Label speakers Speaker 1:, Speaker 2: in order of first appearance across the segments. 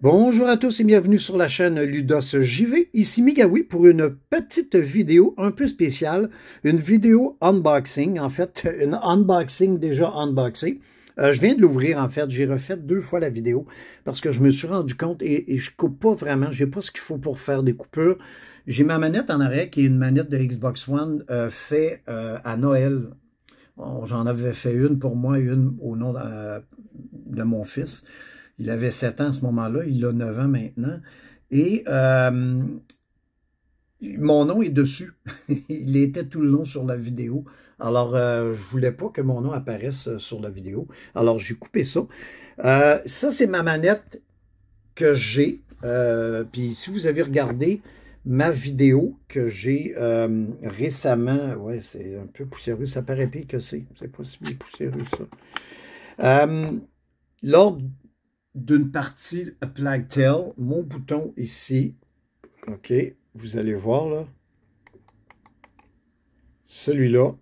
Speaker 1: Bonjour à tous et bienvenue sur la chaîne Ludos JV. Ici Migawi pour une petite vidéo un peu spéciale, une vidéo unboxing, en fait, une unboxing déjà unboxée. Euh, je viens de l'ouvrir en fait, j'ai refait deux fois la vidéo parce que je me suis rendu compte et, je coupe pas vraiment, j'ai pas ce qu'il faut pour faire des coupures. J'ai ma manette en arrêt qui est une manette de Xbox One euh, faite euh, à Noël. J'en avais fait une pour moi et une au nom de, euh, de mon fils. Il avait 7 ans à ce moment-là, il a 9 ans maintenant. Et euh, mon nom est dessus. il était tout le long sur la vidéo. Alors, je euh, je voulais pas que mon nom apparaisse euh, sur la vidéo. Alors, j'ai coupé ça. ça, c'est ma manette que j'ai. Puis, si vous avez regardé ma vidéo que j'ai récemment, ouais, c'est un peu poussiéreux, ça paraît pire que c'est. C'est pas si poussiéreux, ça. lors d'une partie Plague Tail, mon bouton ici, OK, vous allez voir là, celui-là,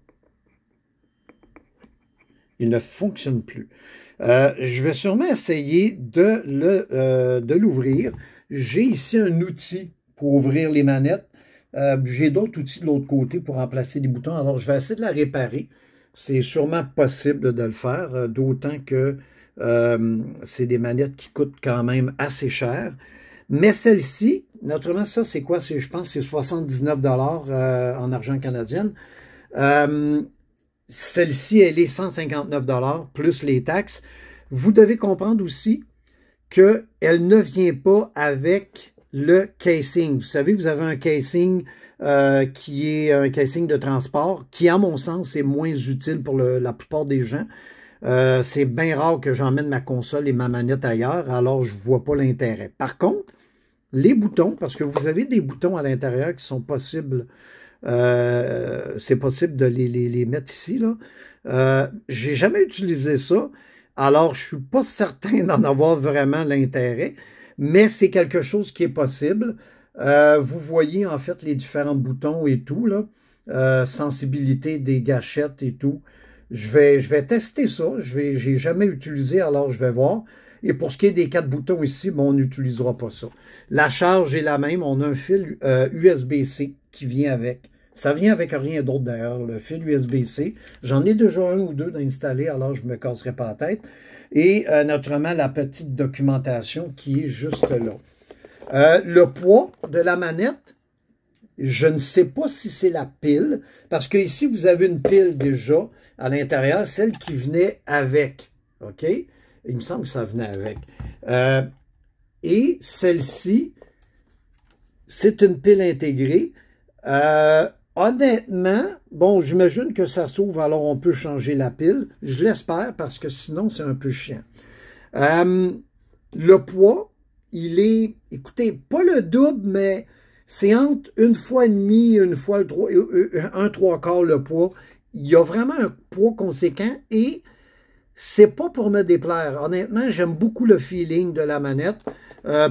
Speaker 1: il ne fonctionne plus. Euh, je vais sûrement essayer euh, de l'ouvrir. J'ai ici un outil pour ouvrir les manettes. Euh, j'ai d'autres outils de l'autre côté pour remplacer les boutons. Alors, je vais essayer de la réparer. C'est sûrement possible de le faire, d'autant que euh, c'est des manettes qui coûtent quand même assez cher. Mais celle-ci, naturellement, ça, c'est quoi? Je pense que c'est 79 euh, en argent canadien. Euh, celle-ci, elle est 159 plus les taxes. Vous devez comprendre aussi qu'elle ne vient pas avec le casing. Vous savez, vous avez un casing qui est un casing de transport qui, à mon sens, est moins utile pour la plupart des gens. Euh, c'est bien rare que j'emmène ma console et ma manette ailleurs, alors je ne vois pas l'intérêt. Par contre, les boutons, parce que vous avez des boutons à l'intérieur qui sont possibles, euh, c'est possible de les, mettre ici. Là. Euh, j'ai jamais utilisé ça, alors je suis pas certain d'en avoir vraiment l'intérêt, mais c'est quelque chose qui est possible. vous voyez en fait les différents boutons et tout, là. sensibilité des gâchettes et tout. Je vais, je vais tester ça. Je vais, j'ai jamais utilisé, alors je vais voir. Et pour ce qui est des quatre boutons ici, ben, on n'utilisera pas ça. La charge est la même. On a un fil USB-C euh, qui vient avec. Ça vient avec rien d'autre d'ailleurs, le fil USB-C. J'en ai déjà un ou deux d'installer, alors je ne me casserai pas la tête. Et euh, notamment la petite documentation qui est juste là. Euh, le poids de la manette, je ne sais pas si c'est la pile, parce que ici, vous avez une pile déjà à l'intérieur, celle qui venait avec. OK? Il me semble que ça venait avec. Euh, et celle-ci, c'est une pile intégrée. Euh, honnêtement, bon, j'imagine que ça s'ouvre, alors on peut changer la pile. Je l'espère, parce que sinon, c'est un peu chiant. Euh, le poids, il est, écoutez, pas le double, mais c'est entre une fois et demi, une fois le trois, euh, euh, euh, un trois quarts le poids. Il y a vraiment un poids conséquent et c'est pas pour me déplaire. Honnêtement, j'aime beaucoup le feeling de la manette.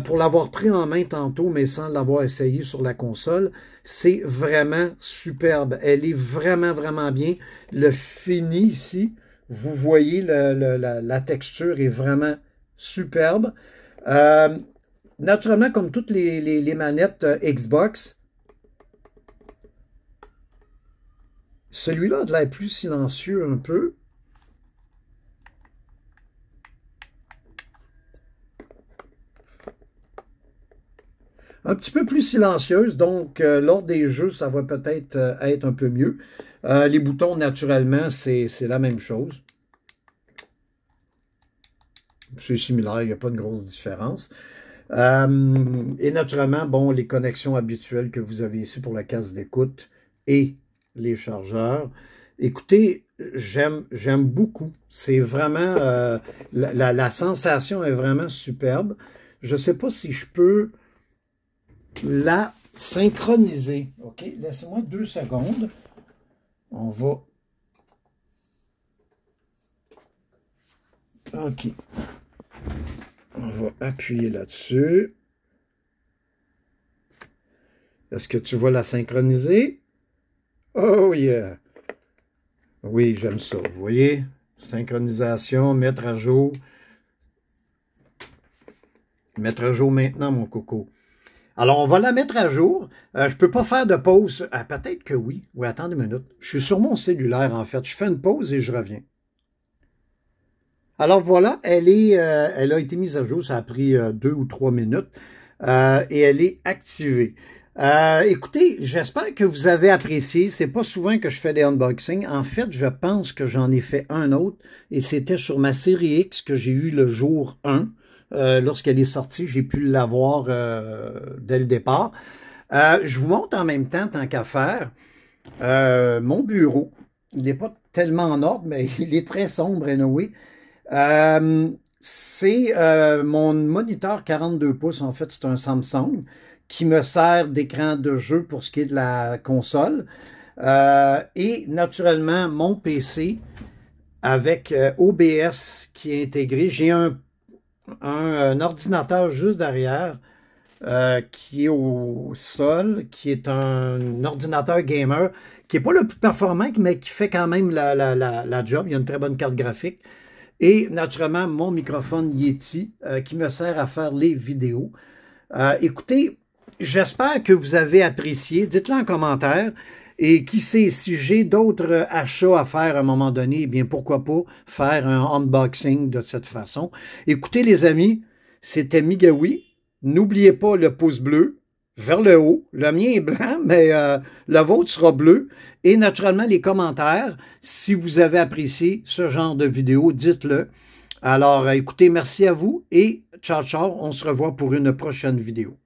Speaker 1: pour l'avoir pris en main tantôt, mais sans l'avoir essayé sur la console, c'est vraiment superbe. Elle est vraiment, vraiment bien. Le fini ici, vous voyez, le, la, texture est vraiment superbe naturellement, comme toutes les, manettes euh, Xbox, celui-là a de l'air plus silencieux un peu. un petit peu plus silencieuse, donc euh, lors des jeux, ça va peut-être euh, être un peu mieux. les boutons, naturellement, c'est la même chose. C'est similaire, il n'y a pas de grosse différence. Euh, et naturellement, bon, les connexions habituelles que vous avez ici pour la case d'écoute et les chargeurs. Écoutez, j'aime beaucoup. C'est vraiment... Euh, la, la, sensation est vraiment superbe. Je ne sais pas si je peux la synchroniser. OK, laissez-moi deux secondes. On va... OK. On va appuyer là-dessus. Est-ce que tu vois la synchroniser? Oh yeah! Oui, j'aime ça. Vous voyez? Synchronisation, mettre à jour. Mettre à jour maintenant, mon coco. Alors, on va la mettre à jour. Euh, je ne peux pas faire de pause. Euh, peut-être que oui. Oui, attendez une minute. Je suis sur mon cellulaire, en fait. Je fais une pause et je reviens. Alors voilà, elle, est, euh, elle a été mise à jour, ça a pris euh, deux ou trois minutes, euh, et elle est activée. écoutez, j'espère que vous avez apprécié. C'est pas souvent que je fais des unboxings. En fait, je pense que j'en ai fait un autre, et c'était sur ma série X que j'ai eu le jour 1. Lorsqu'elle est sortie, j'ai pu l'avoir dès le départ. je vous montre en même temps, tant qu'à faire, mon bureau. Il n'est pas tellement en ordre, mais il est très sombre, et anyway. Euh, c'est euh, mon moniteur 42 pouces, en fait, c'est un Samsung qui me sert d'écran de jeu pour ce qui est de la console. Euh, et naturellement, mon PC avec OBS qui est intégré. J'ai un, un, ordinateur juste derrière qui est au sol, qui est un ordinateur gamer, qui est pas le plus performant, mais qui fait quand même la, la, la, la job. Il y a une très bonne carte graphique et naturellement mon microphone Yeti euh, qui me sert à faire les vidéos. Euh, écoutez, j'espère que vous avez apprécié. Dites-le en commentaire. Et qui sait, si j'ai d'autres euh, achats à faire à un moment donné, eh bien pourquoi pas faire un unboxing de cette façon. Écoutez les amis, c'était Migawi. N'oubliez pas le pouce bleu, vers le haut. Le mien est blanc, mais la euh, le vôtre sera bleu. Et naturellement, les commentaires, si vous avez apprécié ce genre de vidéo, dites-le. Alors, écoutez, merci à vous et ciao, ciao. On se revoit pour une prochaine vidéo.